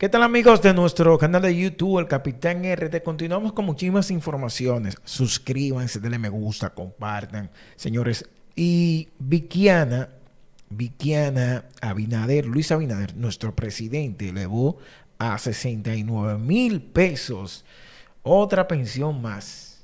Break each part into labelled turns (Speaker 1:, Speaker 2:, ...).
Speaker 1: ¿Qué tal amigos de nuestro canal de YouTube, el Capitán RT? Continuamos con muchísimas informaciones. Suscríbanse, denle me gusta, compartan, señores. Y Vikiana, Vikiana Abinader, Luis Abinader, nuestro presidente, elevó a 69 mil pesos otra pensión más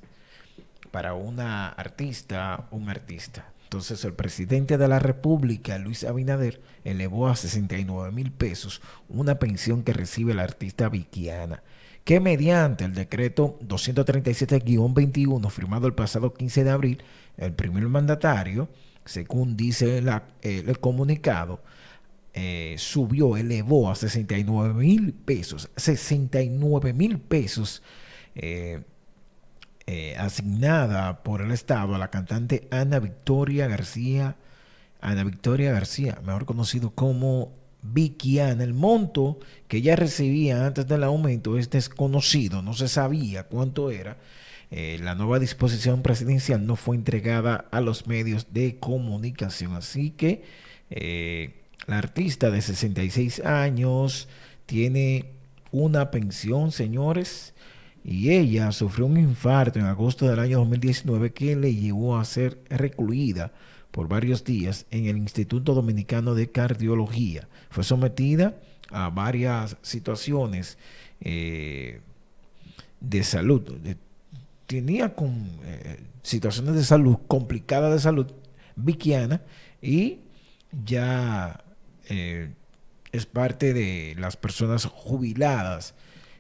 Speaker 1: para una artista, un artista. Entonces el presidente de la República, Luis Abinader, elevó a 69 mil pesos una pensión que recibe la artista vikiana, que mediante el decreto 237-21 firmado el pasado 15 de abril, el primer mandatario, según dice el comunicado, eh, subió, elevó a 69 mil pesos, 69 mil pesos. Eh, eh, asignada por el Estado a la cantante Ana Victoria García, Ana Victoria García, mejor conocido como Vicky Ana. El monto que ella recibía antes del aumento es desconocido, no se sabía cuánto era. Eh, la nueva disposición presidencial no fue entregada a los medios de comunicación, así que eh, la artista de 66 años tiene una pensión, señores, y ella sufrió un infarto en agosto del año 2019 que le llevó a ser recluida por varios días en el Instituto Dominicano de Cardiología. Fue sometida a varias situaciones eh, de salud. Tenía eh, situaciones de salud complicadas de salud viquiana y ya eh, es parte de las personas jubiladas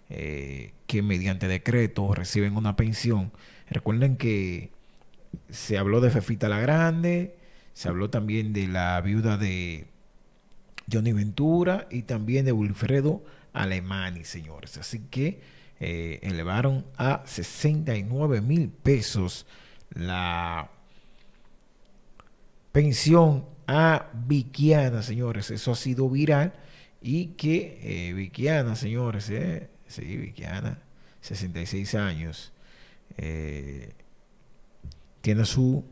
Speaker 1: eh, que mediante decreto reciben una pensión. Recuerden que se habló de Fefita la Grande, se habló también de la viuda de Johnny Ventura y también de Wilfredo Alemani, señores. Así que eh, elevaron a 69 mil pesos la pensión a Viquiana, señores. Eso ha sido viral y que eh, señores, eh, sí, Vickiana, 66 años, eh, tiene su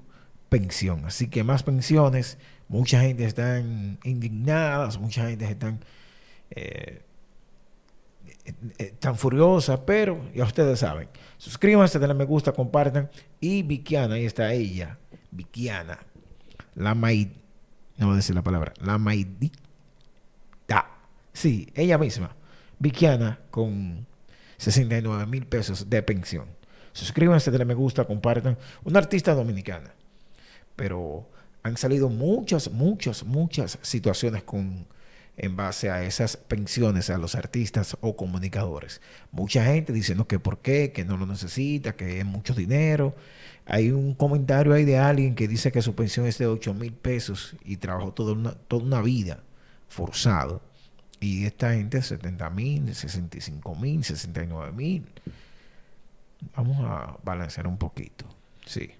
Speaker 1: pensión. Así que más pensiones, mucha gente está indignada, mucha gente está eh, eh, tan furiosa, pero ya ustedes saben. Suscríbanse, denle me gusta, compartan. Y Vickiana, ahí está ella, Vickiana, la Maid, no voy a decir la palabra, la Maidita. Sí, ella misma. Vickiana con 69 mil pesos de pensión. Suscríbanse, denle me gusta, compartan. Una artista dominicana. Pero han salido muchas, muchas, muchas situaciones con, en base a esas pensiones a los artistas o comunicadores. Mucha gente diciendo que por qué, que no lo necesita, que es mucho dinero. Hay un comentario ahí de alguien que dice que su pensión es de 8 mil pesos y trabajó toda una vida forzado y esta gente 70 mil, 65 mil, 69 mil. Vamos a balancear un poquito. Sí,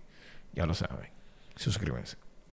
Speaker 1: ya lo saben. Suscríbanse.